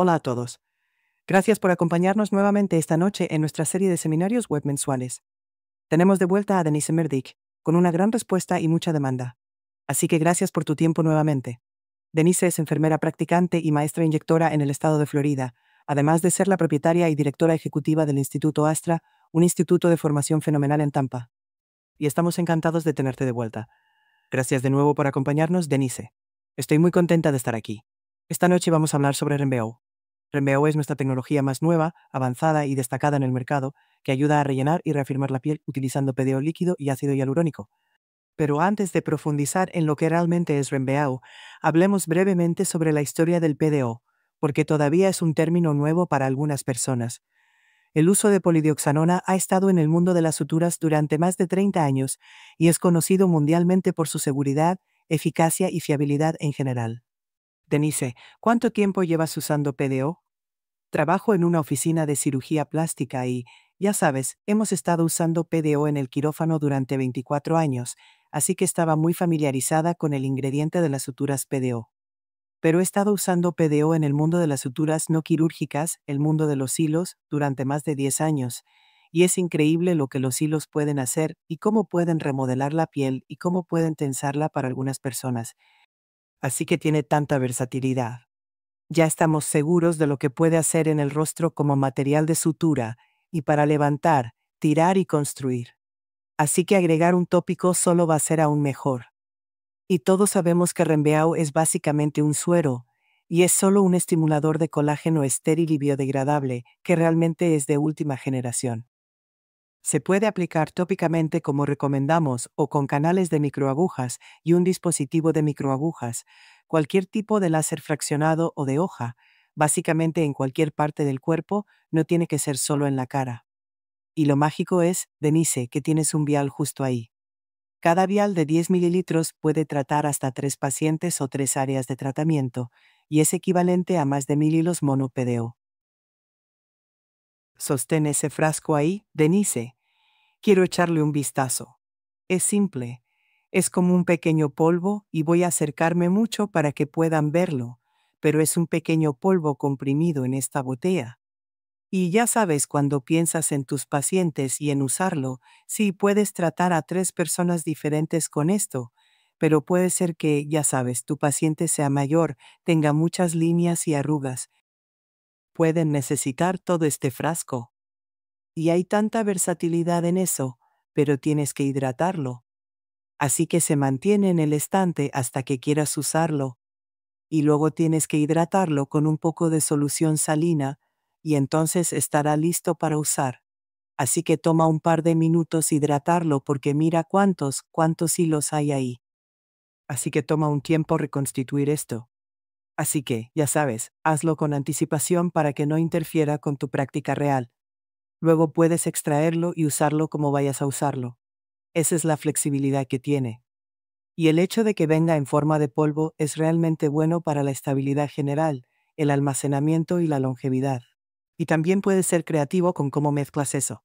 Hola a todos. Gracias por acompañarnos nuevamente esta noche en nuestra serie de seminarios web mensuales. Tenemos de vuelta a Denise Merdick, con una gran respuesta y mucha demanda. Así que gracias por tu tiempo nuevamente. Denise es enfermera practicante y maestra inyectora en el estado de Florida, además de ser la propietaria y directora ejecutiva del Instituto Astra, un instituto de formación fenomenal en Tampa. Y estamos encantados de tenerte de vuelta. Gracias de nuevo por acompañarnos, Denise. Estoy muy contenta de estar aquí. Esta noche vamos a hablar sobre RMBO, Renbeau es nuestra tecnología más nueva, avanzada y destacada en el mercado, que ayuda a rellenar y reafirmar la piel utilizando PDO líquido y ácido hialurónico. Pero antes de profundizar en lo que realmente es Rembeau, hablemos brevemente sobre la historia del PDO, porque todavía es un término nuevo para algunas personas. El uso de polidioxanona ha estado en el mundo de las suturas durante más de 30 años y es conocido mundialmente por su seguridad, eficacia y fiabilidad en general. Denise, ¿cuánto tiempo llevas usando PDO? Trabajo en una oficina de cirugía plástica y, ya sabes, hemos estado usando PDO en el quirófano durante 24 años, así que estaba muy familiarizada con el ingrediente de las suturas PDO. Pero he estado usando PDO en el mundo de las suturas no quirúrgicas, el mundo de los hilos, durante más de 10 años, y es increíble lo que los hilos pueden hacer y cómo pueden remodelar la piel y cómo pueden tensarla para algunas personas así que tiene tanta versatilidad. Ya estamos seguros de lo que puede hacer en el rostro como material de sutura, y para levantar, tirar y construir. Así que agregar un tópico solo va a ser aún mejor. Y todos sabemos que Rembeau es básicamente un suero, y es solo un estimulador de colágeno estéril y biodegradable, que realmente es de última generación se puede aplicar tópicamente como recomendamos o con canales de microagujas y un dispositivo de microagujas, cualquier tipo de láser fraccionado o de hoja, básicamente en cualquier parte del cuerpo, no tiene que ser solo en la cara. Y lo mágico es, Denise, que tienes un vial justo ahí. Cada vial de 10 mililitros puede tratar hasta tres pacientes o tres áreas de tratamiento, y es equivalente a más de mil hilos monopedeo. Sostén ese frasco ahí, Denise, Quiero echarle un vistazo. Es simple. Es como un pequeño polvo y voy a acercarme mucho para que puedan verlo, pero es un pequeño polvo comprimido en esta botella. Y ya sabes cuando piensas en tus pacientes y en usarlo, sí puedes tratar a tres personas diferentes con esto, pero puede ser que, ya sabes, tu paciente sea mayor, tenga muchas líneas y arrugas. Pueden necesitar todo este frasco y hay tanta versatilidad en eso, pero tienes que hidratarlo. Así que se mantiene en el estante hasta que quieras usarlo. Y luego tienes que hidratarlo con un poco de solución salina, y entonces estará listo para usar. Así que toma un par de minutos hidratarlo porque mira cuántos, cuántos hilos hay ahí. Así que toma un tiempo reconstituir esto. Así que, ya sabes, hazlo con anticipación para que no interfiera con tu práctica real. Luego puedes extraerlo y usarlo como vayas a usarlo. Esa es la flexibilidad que tiene. Y el hecho de que venga en forma de polvo es realmente bueno para la estabilidad general, el almacenamiento y la longevidad. Y también puedes ser creativo con cómo mezclas eso.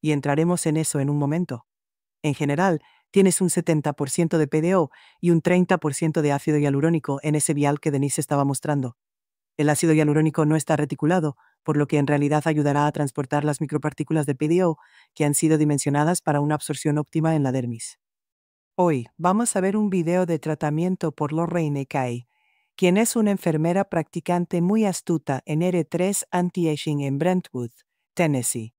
Y entraremos en eso en un momento. En general, tienes un 70% de PDO y un 30% de ácido hialurónico en ese vial que Denise estaba mostrando. El ácido hialurónico no está reticulado, por lo que en realidad ayudará a transportar las micropartículas de PDO que han sido dimensionadas para una absorción óptima en la dermis. Hoy vamos a ver un video de tratamiento por Lorraine Kai, quien es una enfermera practicante muy astuta en e R3 Anti-Aging en Brentwood, Tennessee.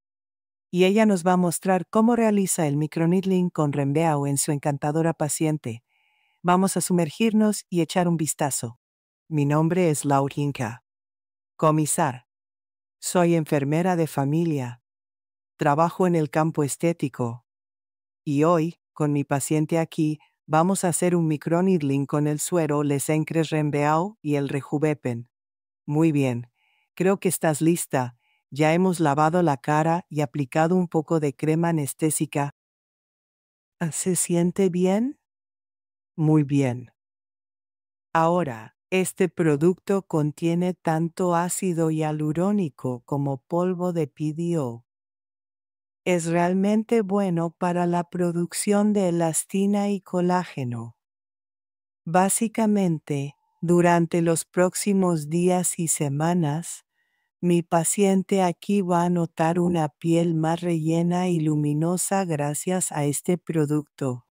Y ella nos va a mostrar cómo realiza el microneedling con Rembeau en su encantadora paciente. Vamos a sumergirnos y echar un vistazo. Mi nombre es Hinka. Comisar. Soy enfermera de familia. Trabajo en el campo estético. Y hoy, con mi paciente aquí, vamos a hacer un micronidling con el suero Lesencres Rembeau y el Rejuvepen. Muy bien. Creo que estás lista. Ya hemos lavado la cara y aplicado un poco de crema anestésica. ¿Se siente bien? Muy bien. Ahora, este producto contiene tanto ácido hialurónico como polvo de PDO. Es realmente bueno para la producción de elastina y colágeno. Básicamente, durante los próximos días y semanas, mi paciente aquí va a notar una piel más rellena y luminosa gracias a este producto.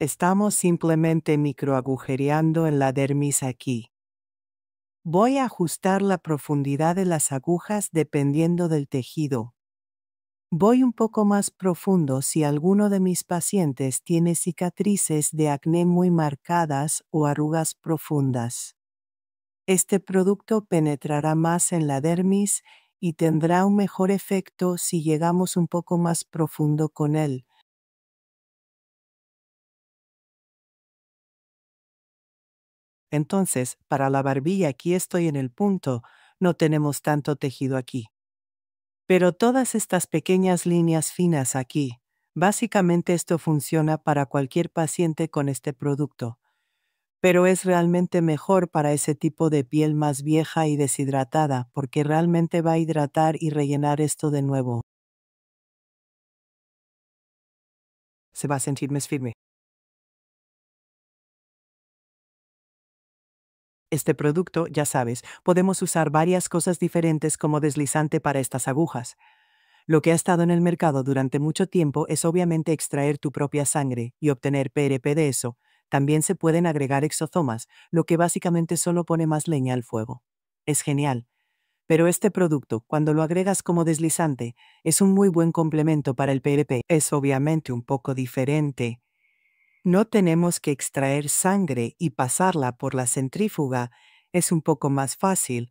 Estamos simplemente microagujereando en la dermis aquí. Voy a ajustar la profundidad de las agujas dependiendo del tejido. Voy un poco más profundo si alguno de mis pacientes tiene cicatrices de acné muy marcadas o arrugas profundas. Este producto penetrará más en la dermis y tendrá un mejor efecto si llegamos un poco más profundo con él Entonces, para la barbilla aquí estoy en el punto, no tenemos tanto tejido aquí. Pero todas estas pequeñas líneas finas aquí, básicamente esto funciona para cualquier paciente con este producto, pero es realmente mejor para ese tipo de piel más vieja y deshidratada porque realmente va a hidratar y rellenar esto de nuevo. Se va a sentir más firme. este producto, ya sabes, podemos usar varias cosas diferentes como deslizante para estas agujas. Lo que ha estado en el mercado durante mucho tiempo es obviamente extraer tu propia sangre y obtener PRP de eso. También se pueden agregar exozomas, lo que básicamente solo pone más leña al fuego. Es genial. Pero este producto, cuando lo agregas como deslizante, es un muy buen complemento para el PRP. Es obviamente un poco diferente, no tenemos que extraer sangre y pasarla por la centrífuga, es un poco más fácil,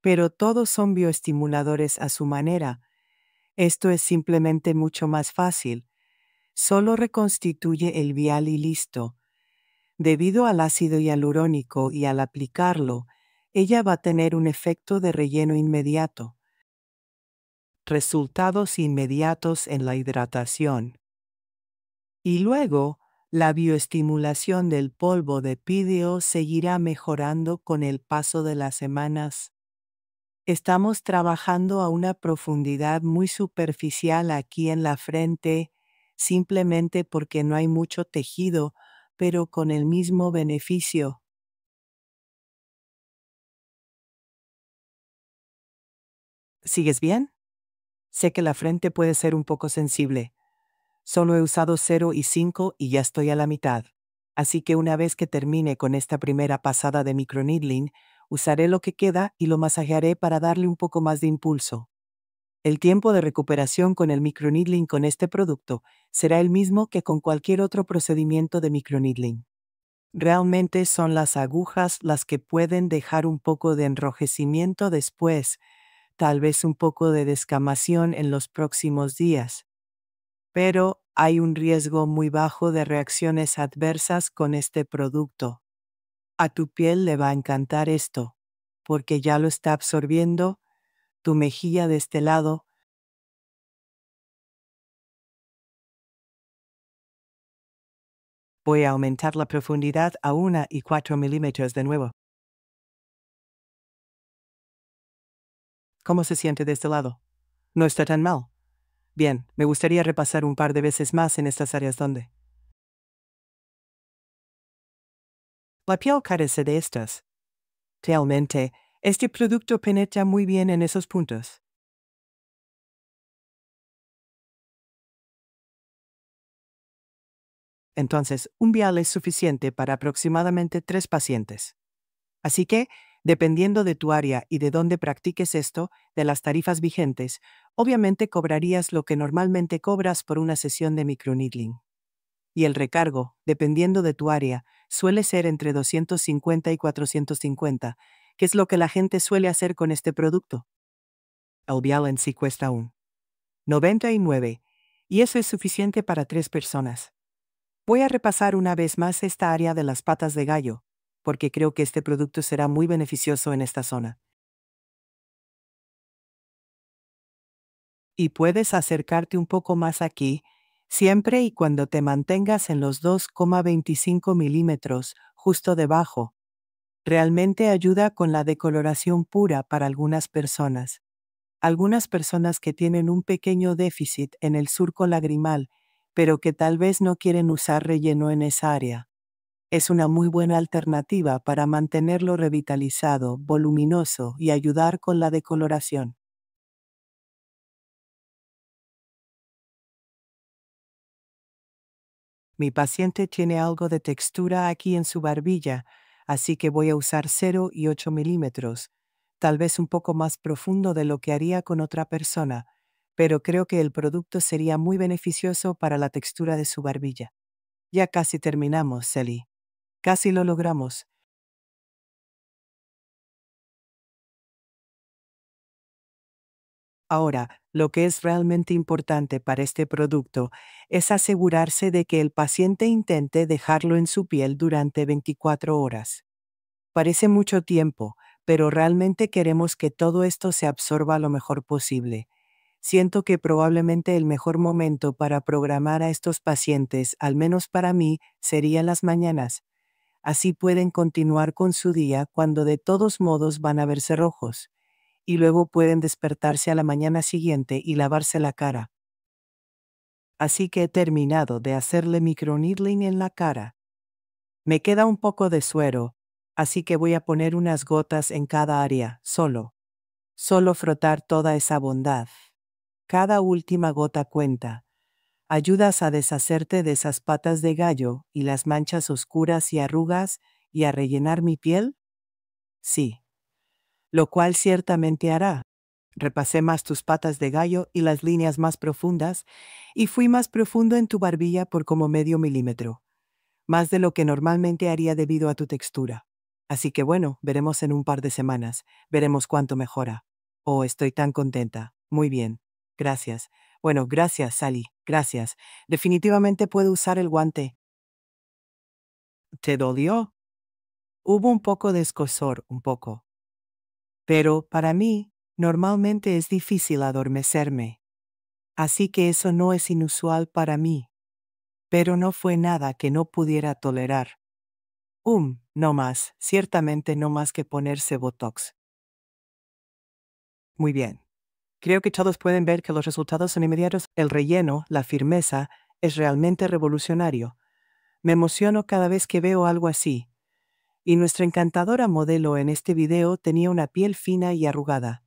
pero todos son bioestimuladores a su manera. Esto es simplemente mucho más fácil. Solo reconstituye el vial y listo. Debido al ácido hialurónico y al aplicarlo, ella va a tener un efecto de relleno inmediato. Resultados inmediatos en la hidratación. Y luego, la bioestimulación del polvo de pídeo seguirá mejorando con el paso de las semanas. Estamos trabajando a una profundidad muy superficial aquí en la frente, simplemente porque no hay mucho tejido, pero con el mismo beneficio. ¿Sigues bien? Sé que la frente puede ser un poco sensible. Solo he usado 0 y 5 y ya estoy a la mitad. Así que una vez que termine con esta primera pasada de microneedling, usaré lo que queda y lo masajearé para darle un poco más de impulso. El tiempo de recuperación con el microneedling con este producto será el mismo que con cualquier otro procedimiento de microneedling. Realmente son las agujas las que pueden dejar un poco de enrojecimiento después, tal vez un poco de descamación en los próximos días, pero hay un riesgo muy bajo de reacciones adversas con este producto. A tu piel le va a encantar esto, porque ya lo está absorbiendo, tu mejilla de este lado, Voy a aumentar la profundidad a 1 y 4 milímetros de nuevo. ¿Cómo se siente de este lado? No está tan mal. Bien, me gustaría repasar un par de veces más en estas áreas donde la piel carece de estas. Realmente, este producto penetra muy bien en esos puntos. Entonces, un vial es suficiente para aproximadamente tres pacientes. Así que, Dependiendo de tu área y de dónde practiques esto, de las tarifas vigentes, obviamente cobrarías lo que normalmente cobras por una sesión de microneedling. Y el recargo, dependiendo de tu área, suele ser entre 250 y 450, que es lo que la gente suele hacer con este producto. El en sí cuesta un 99, y eso es suficiente para tres personas. Voy a repasar una vez más esta área de las patas de gallo, porque creo que este producto será muy beneficioso en esta zona. Y puedes acercarte un poco más aquí, siempre y cuando te mantengas en los 2,25 milímetros, justo debajo. Realmente ayuda con la decoloración pura para algunas personas. Algunas personas que tienen un pequeño déficit en el surco lagrimal, pero que tal vez no quieren usar relleno en esa área es una muy buena alternativa para mantenerlo revitalizado, voluminoso y ayudar con la decoloración. Mi paciente tiene algo de textura aquí en su barbilla, así que voy a usar 0 y 8 milímetros, tal vez un poco más profundo de lo que haría con otra persona, pero creo que el producto sería muy beneficioso para la textura de su barbilla. Ya casi terminamos, Sally. Casi lo logramos. Ahora, lo que es realmente importante para este producto es asegurarse de que el paciente intente dejarlo en su piel durante 24 horas. Parece mucho tiempo, pero realmente queremos que todo esto se absorba lo mejor posible. Siento que probablemente el mejor momento para programar a estos pacientes, al menos para mí, sería las mañanas, Así pueden continuar con su día cuando de todos modos van a verse rojos, y luego pueden despertarse a la mañana siguiente y lavarse la cara. Así que he terminado de hacerle microneedling en la cara. Me queda un poco de suero, así que voy a poner unas gotas en cada área, solo. Solo frotar toda esa bondad. Cada última gota cuenta ayudas a deshacerte de esas patas de gallo y las manchas oscuras y arrugas y a rellenar mi piel? Sí. Lo cual ciertamente hará. Repasé más tus patas de gallo y las líneas más profundas, y fui más profundo en tu barbilla por como medio milímetro, más de lo que normalmente haría debido a tu textura. Así que bueno, veremos en un par de semanas, veremos cuánto mejora. Oh, estoy tan contenta. Muy bien. Gracias. Bueno, gracias, Sally, gracias. Definitivamente puedo usar el guante. ¿Te dolió? Hubo un poco de escosor, un poco. Pero, para mí, normalmente es difícil adormecerme. Así que eso no es inusual para mí. Pero no fue nada que no pudiera tolerar. Um, no más, ciertamente no más que ponerse Botox. Muy bien. Creo que todos pueden ver que los resultados son inmediatos. El relleno, la firmeza, es realmente revolucionario. Me emociono cada vez que veo algo así. Y nuestra encantadora modelo en este video tenía una piel fina y arrugada.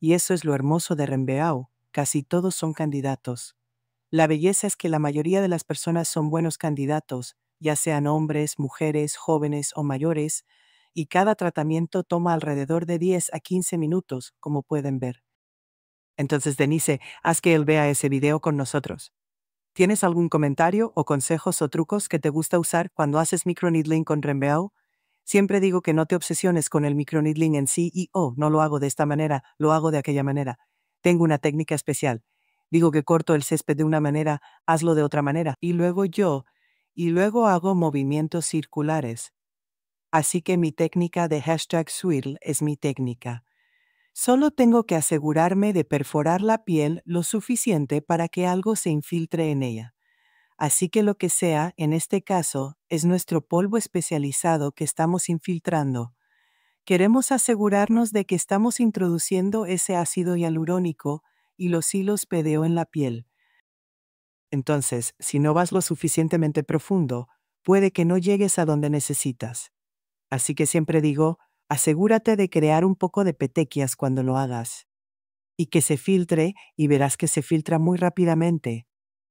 Y eso es lo hermoso de Rembeau, casi todos son candidatos. La belleza es que la mayoría de las personas son buenos candidatos, ya sean hombres, mujeres, jóvenes o mayores, y cada tratamiento toma alrededor de 10 a 15 minutos, como pueden ver. Entonces, Denise, haz que él vea ese video con nosotros. ¿Tienes algún comentario o consejos o trucos que te gusta usar cuando haces microneedling con Rembeau? Siempre digo que no te obsesiones con el microneedling en sí y, oh, no lo hago de esta manera, lo hago de aquella manera. Tengo una técnica especial. Digo que corto el césped de una manera, hazlo de otra manera, y luego yo, y luego hago movimientos circulares. Así que mi técnica de hashtag swirl es mi técnica. Solo tengo que asegurarme de perforar la piel lo suficiente para que algo se infiltre en ella. Así que lo que sea, en este caso, es nuestro polvo especializado que estamos infiltrando. Queremos asegurarnos de que estamos introduciendo ese ácido hialurónico y los hilos PDO en la piel. Entonces, si no vas lo suficientemente profundo, puede que no llegues a donde necesitas. Así que siempre digo, asegúrate de crear un poco de petequias cuando lo hagas. Y que se filtre, y verás que se filtra muy rápidamente.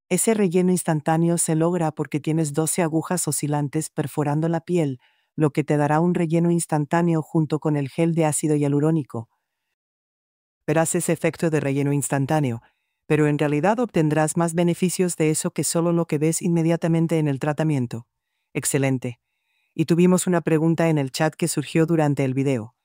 Ese relleno instantáneo se logra porque tienes 12 agujas oscilantes perforando la piel, lo que te dará un relleno instantáneo junto con el gel de ácido hialurónico. Verás ese efecto de relleno instantáneo, pero en realidad obtendrás más beneficios de eso que solo lo que ves inmediatamente en el tratamiento. Excelente y tuvimos una pregunta en el chat que surgió durante el video.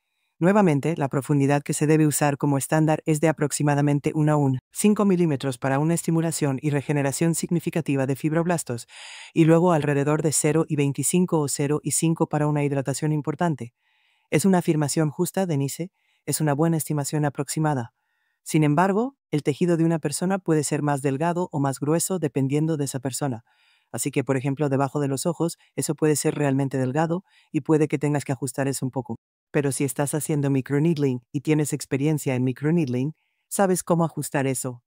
Nuevamente, la profundidad que se debe usar como estándar es de aproximadamente 1 a 1, 5 milímetros para una estimulación y regeneración significativa de fibroblastos, y luego alrededor de 0 y 25 o 0 y 5 para una hidratación importante. Es una afirmación justa, Denise, es una buena estimación aproximada. Sin embargo, el tejido de una persona puede ser más delgado o más grueso dependiendo de esa persona. Así que, por ejemplo, debajo de los ojos, eso puede ser realmente delgado y puede que tengas que ajustar eso un poco. Pero si estás haciendo microneedling y tienes experiencia en microneedling, sabes cómo ajustar eso.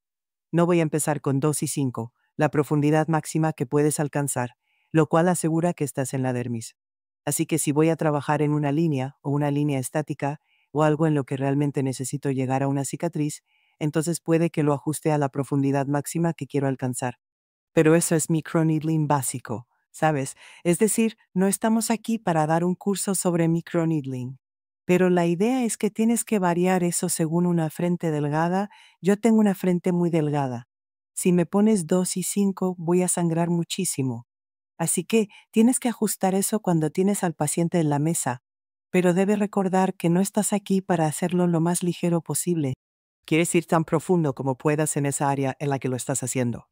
No voy a empezar con 2 y 5, la profundidad máxima que puedes alcanzar, lo cual asegura que estás en la dermis. Así que si voy a trabajar en una línea o una línea estática o algo en lo que realmente necesito llegar a una cicatriz, entonces puede que lo ajuste a la profundidad máxima que quiero alcanzar pero eso es microneedling básico, ¿sabes? Es decir, no estamos aquí para dar un curso sobre microneedling. Pero la idea es que tienes que variar eso según una frente delgada. Yo tengo una frente muy delgada. Si me pones 2 y 5 voy a sangrar muchísimo. Así que tienes que ajustar eso cuando tienes al paciente en la mesa. Pero debe recordar que no estás aquí para hacerlo lo más ligero posible. Quieres ir tan profundo como puedas en esa área en la que lo estás haciendo.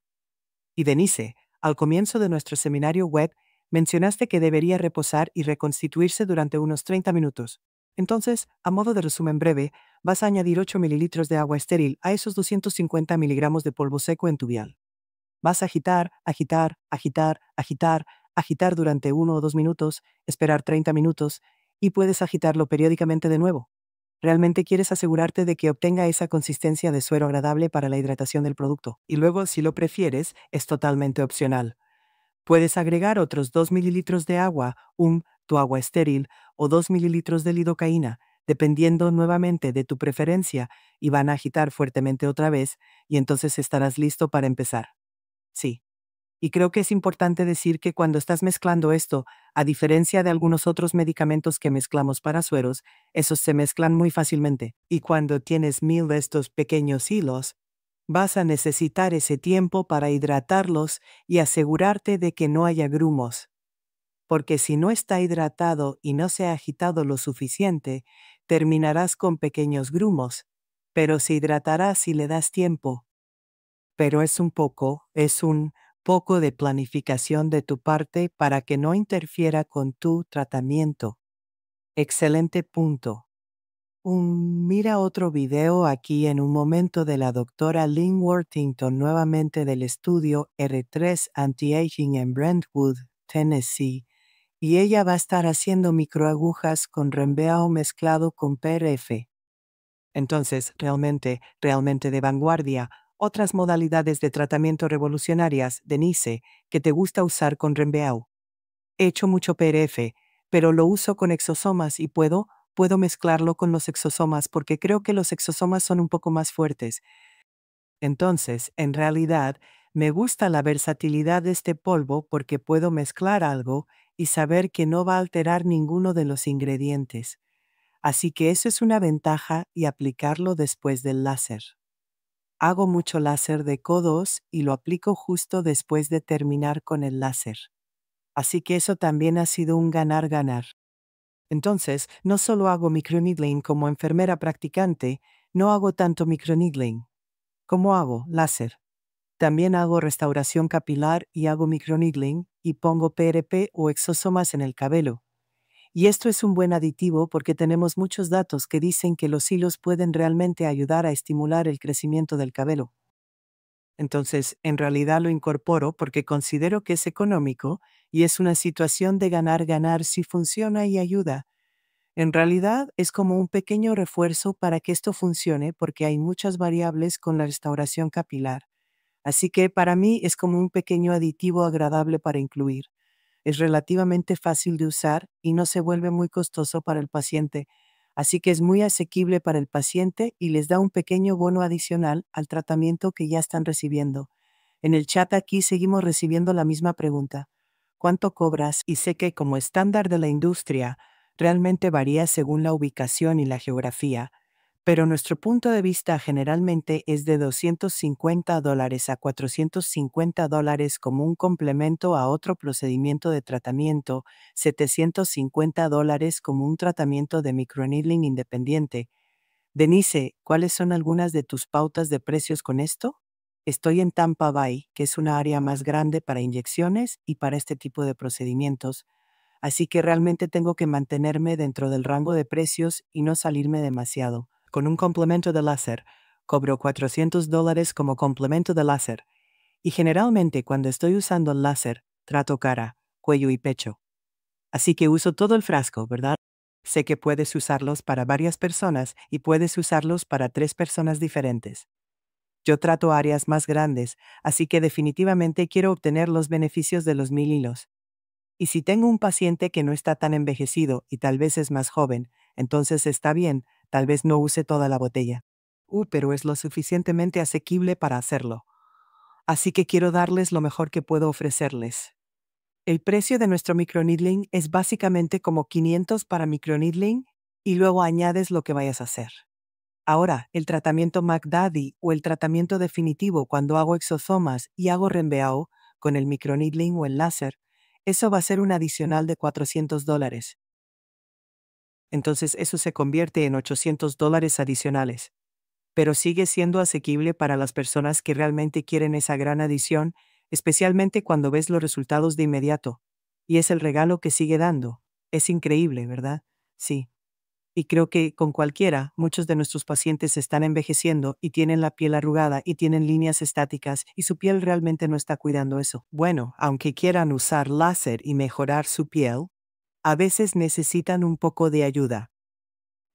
Y Denise, al comienzo de nuestro seminario web, mencionaste que debería reposar y reconstituirse durante unos 30 minutos. Entonces, a modo de resumen breve, vas a añadir 8 mililitros de agua estéril a esos 250 miligramos de polvo seco en tu vial. Vas a agitar, agitar, agitar, agitar, agitar durante uno o dos minutos, esperar 30 minutos, y puedes agitarlo periódicamente de nuevo realmente quieres asegurarte de que obtenga esa consistencia de suero agradable para la hidratación del producto. Y luego, si lo prefieres, es totalmente opcional. Puedes agregar otros 2 mililitros de agua, un tu agua estéril, o 2 mililitros de lidocaína, dependiendo nuevamente de tu preferencia, y van a agitar fuertemente otra vez, y entonces estarás listo para empezar. Sí, y creo que es importante decir que cuando estás mezclando esto, a diferencia de algunos otros medicamentos que mezclamos para sueros, esos se mezclan muy fácilmente. Y cuando tienes mil de estos pequeños hilos, vas a necesitar ese tiempo para hidratarlos y asegurarte de que no haya grumos. Porque si no está hidratado y no se ha agitado lo suficiente, terminarás con pequeños grumos, pero se hidratará si le das tiempo. Pero es un poco, es un poco de planificación de tu parte para que no interfiera con tu tratamiento. Excelente punto. mira otro video aquí en un momento de la doctora Lynn Worthington nuevamente del estudio R3 Anti-Aging en Brentwood, Tennessee, y ella va a estar haciendo microagujas con rembeao mezclado con PRF. Entonces, realmente, realmente de vanguardia, otras modalidades de tratamiento revolucionarias, de NICE que te gusta usar con Rembeau. He hecho mucho PRF, pero lo uso con exosomas y puedo, puedo mezclarlo con los exosomas porque creo que los exosomas son un poco más fuertes. Entonces, en realidad, me gusta la versatilidad de este polvo porque puedo mezclar algo y saber que no va a alterar ninguno de los ingredientes. Así que eso es una ventaja y aplicarlo después del láser. Hago mucho láser de codos y lo aplico justo después de terminar con el láser. Así que eso también ha sido un ganar-ganar. Entonces, no solo hago microneedling como enfermera practicante, no hago tanto microneedling. ¿Cómo hago? Láser. También hago restauración capilar y hago microneedling y pongo PRP o exosomas en el cabello. Y esto es un buen aditivo porque tenemos muchos datos que dicen que los hilos pueden realmente ayudar a estimular el crecimiento del cabello. Entonces, en realidad lo incorporo porque considero que es económico y es una situación de ganar-ganar si funciona y ayuda. En realidad es como un pequeño refuerzo para que esto funcione porque hay muchas variables con la restauración capilar. Así que para mí es como un pequeño aditivo agradable para incluir es relativamente fácil de usar y no se vuelve muy costoso para el paciente, así que es muy asequible para el paciente y les da un pequeño bono adicional al tratamiento que ya están recibiendo. En el chat aquí seguimos recibiendo la misma pregunta. ¿Cuánto cobras? Y sé que como estándar de la industria, realmente varía según la ubicación y la geografía, pero nuestro punto de vista generalmente es de 250 a 450 como un complemento a otro procedimiento de tratamiento, 750 como un tratamiento de microneedling independiente. Denise, ¿cuáles son algunas de tus pautas de precios con esto? Estoy en Tampa Bay, que es una área más grande para inyecciones y para este tipo de procedimientos, así que realmente tengo que mantenerme dentro del rango de precios y no salirme demasiado con un complemento de láser. Cobro 400 dólares como complemento de láser. Y generalmente cuando estoy usando el láser, trato cara, cuello y pecho. Así que uso todo el frasco, ¿verdad? Sé que puedes usarlos para varias personas y puedes usarlos para tres personas diferentes. Yo trato áreas más grandes, así que definitivamente quiero obtener los beneficios de los mil hilos. Y si tengo un paciente que no está tan envejecido y tal vez es más joven, entonces está bien, tal vez no use toda la botella. Uh, pero es lo suficientemente asequible para hacerlo. Así que quiero darles lo mejor que puedo ofrecerles. El precio de nuestro microneedling es básicamente como 500 para microneedling y luego añades lo que vayas a hacer. Ahora, el tratamiento McDaddy o el tratamiento definitivo cuando hago exosomas y hago renveao con el microneedling o el láser, eso va a ser un adicional de 400 dólares entonces eso se convierte en 800 dólares adicionales. Pero sigue siendo asequible para las personas que realmente quieren esa gran adición, especialmente cuando ves los resultados de inmediato. Y es el regalo que sigue dando. Es increíble, ¿verdad? Sí. Y creo que con cualquiera, muchos de nuestros pacientes están envejeciendo y tienen la piel arrugada y tienen líneas estáticas y su piel realmente no está cuidando eso. Bueno, aunque quieran usar láser y mejorar su piel, a veces necesitan un poco de ayuda.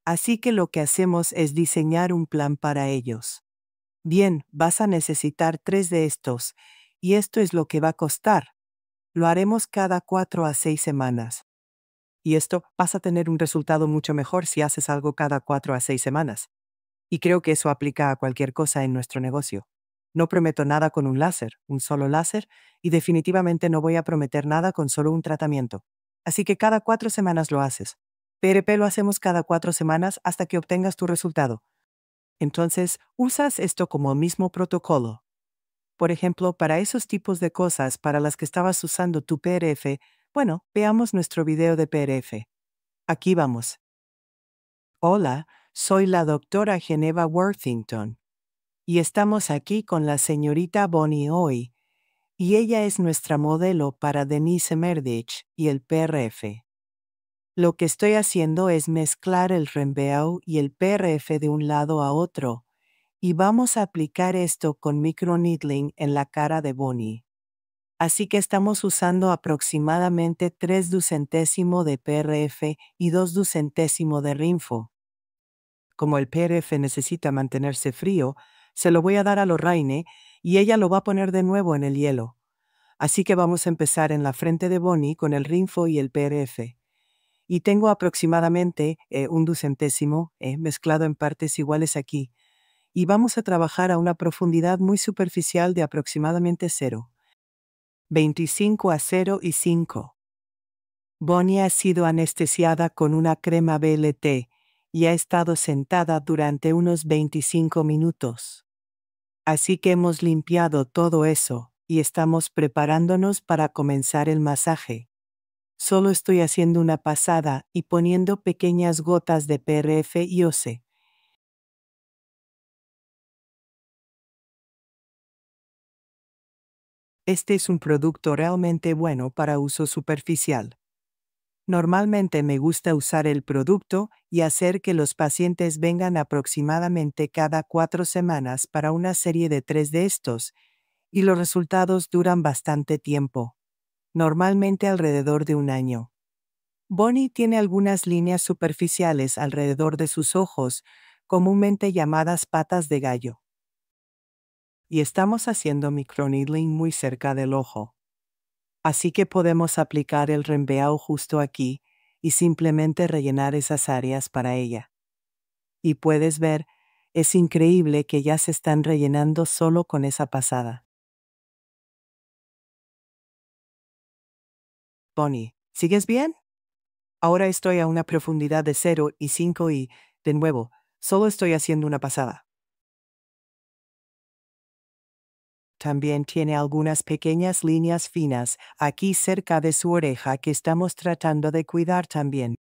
Así que lo que hacemos es diseñar un plan para ellos. Bien, vas a necesitar tres de estos, y esto es lo que va a costar. Lo haremos cada cuatro a seis semanas. Y esto vas a tener un resultado mucho mejor si haces algo cada cuatro a seis semanas. Y creo que eso aplica a cualquier cosa en nuestro negocio. No prometo nada con un láser, un solo láser, y definitivamente no voy a prometer nada con solo un tratamiento. Así que cada cuatro semanas lo haces. PRP lo hacemos cada cuatro semanas hasta que obtengas tu resultado. Entonces, usas esto como mismo protocolo. Por ejemplo, para esos tipos de cosas para las que estabas usando tu PRF, bueno, veamos nuestro video de PRF. Aquí vamos. Hola, soy la doctora Geneva Worthington. Y estamos aquí con la señorita Bonnie hoy y ella es nuestra modelo para Denise Merdich y el PRF. Lo que estoy haciendo es mezclar el Rembeau y el PRF de un lado a otro, y vamos a aplicar esto con microneedling en la cara de Bonnie. Así que estamos usando aproximadamente 3 ducentésimo de PRF y 2 ducentésimo de Rinfo. Como el PRF necesita mantenerse frío, se lo voy a dar a Lorraine y ella lo va a poner de nuevo en el hielo. Así que vamos a empezar en la frente de Bonnie con el rinfo y el PRF. Y tengo aproximadamente eh, un ducentésimo eh, mezclado en partes iguales aquí. Y vamos a trabajar a una profundidad muy superficial de aproximadamente 0. 25 a 0 y 5. Bonnie ha sido anestesiada con una crema BLT y ha estado sentada durante unos 25 minutos. Así que hemos limpiado todo eso, y estamos preparándonos para comenzar el masaje. Solo estoy haciendo una pasada y poniendo pequeñas gotas de PRF y OC. Este es un producto realmente bueno para uso superficial. Normalmente me gusta usar el producto y hacer que los pacientes vengan aproximadamente cada cuatro semanas para una serie de tres de estos, y los resultados duran bastante tiempo, normalmente alrededor de un año. Bonnie tiene algunas líneas superficiales alrededor de sus ojos, comúnmente llamadas patas de gallo. Y estamos haciendo microneedling muy cerca del ojo. Así que podemos aplicar el rembeado justo aquí y simplemente rellenar esas áreas para ella. Y puedes ver, es increíble que ya se están rellenando solo con esa pasada. Bonnie, ¿sigues bien? Ahora estoy a una profundidad de 0 y 5 y, de nuevo, solo estoy haciendo una pasada. también tiene algunas pequeñas líneas finas, aquí cerca de su oreja que estamos tratando de cuidar también.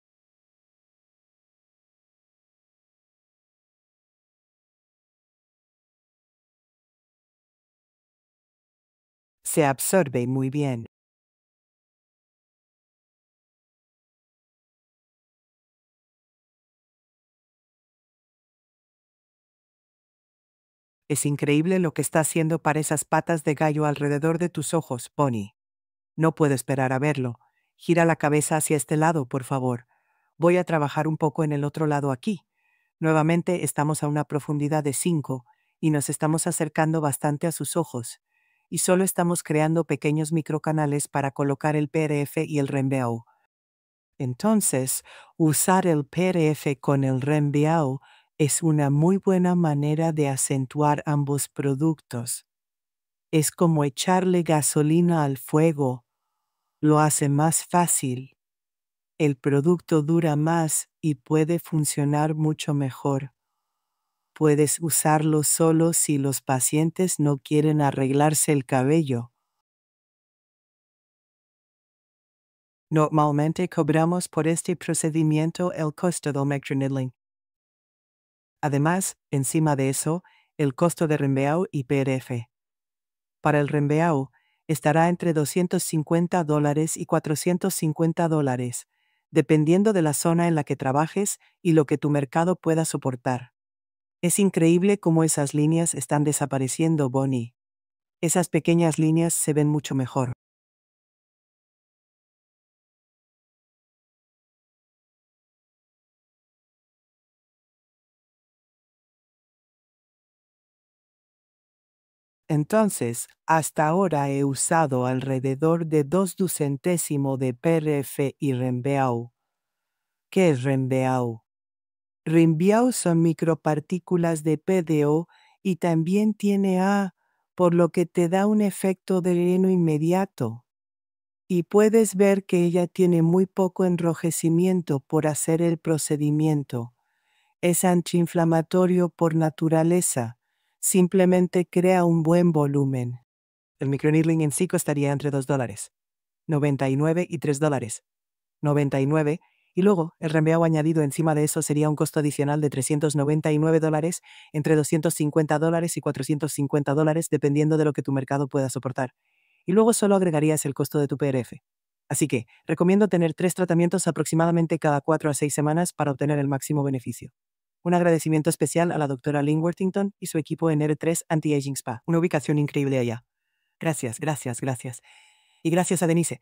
Se absorbe muy bien. Es increíble lo que está haciendo para esas patas de gallo alrededor de tus ojos, Pony. No puedo esperar a verlo. Gira la cabeza hacia este lado, por favor. Voy a trabajar un poco en el otro lado aquí. Nuevamente estamos a una profundidad de 5 y nos estamos acercando bastante a sus ojos. Y solo estamos creando pequeños microcanales para colocar el PRF y el RenBeau. Entonces, usar el PRF con el RenBeau es una muy buena manera de acentuar ambos productos. Es como echarle gasolina al fuego. Lo hace más fácil. El producto dura más y puede funcionar mucho mejor. Puedes usarlo solo si los pacientes no quieren arreglarse el cabello. Normalmente cobramos por este procedimiento el costo del mectronidling. Además, encima de eso, el costo de Rembeau y PRF. Para el Rembeau, estará entre 250 dólares y 450 dólares, dependiendo de la zona en la que trabajes y lo que tu mercado pueda soportar. Es increíble cómo esas líneas están desapareciendo, Bonnie. Esas pequeñas líneas se ven mucho mejor. Entonces, hasta ahora he usado alrededor de 2 ducentésimo de PRF y Rembeau. ¿Qué es Rembeau? Rembeau son micropartículas de PDO y también tiene A, por lo que te da un efecto de lleno inmediato. Y puedes ver que ella tiene muy poco enrojecimiento por hacer el procedimiento. Es antiinflamatorio por naturaleza Simplemente crea un buen volumen. El microneedling en sí costaría entre 2 dólares, 99 y 3 dólares. 99, y luego el rembeado añadido encima de eso sería un costo adicional de 399 dólares, entre 250 dólares y 450 dólares, dependiendo de lo que tu mercado pueda soportar. Y luego solo agregarías el costo de tu PRF. Así que, recomiendo tener tres tratamientos aproximadamente cada 4 a 6 semanas para obtener el máximo beneficio. Un agradecimiento especial a la doctora Lynn Worthington y su equipo en R3 Anti-Aging Spa, una ubicación increíble allá. Gracias, gracias, gracias. Y gracias a Denise.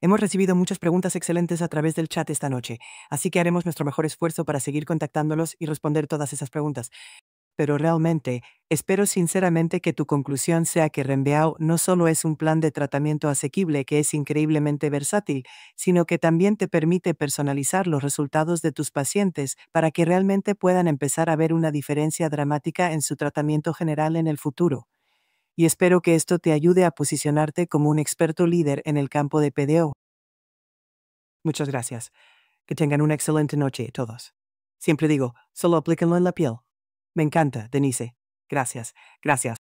Hemos recibido muchas preguntas excelentes a través del chat esta noche, así que haremos nuestro mejor esfuerzo para seguir contactándolos y responder todas esas preguntas pero realmente, espero sinceramente que tu conclusión sea que Rembeau no solo es un plan de tratamiento asequible que es increíblemente versátil, sino que también te permite personalizar los resultados de tus pacientes para que realmente puedan empezar a ver una diferencia dramática en su tratamiento general en el futuro. Y espero que esto te ayude a posicionarte como un experto líder en el campo de PDO. Muchas gracias. Que tengan una excelente noche todos. Siempre digo, solo aplíquenlo en la piel. Me encanta, Denise. Gracias, gracias.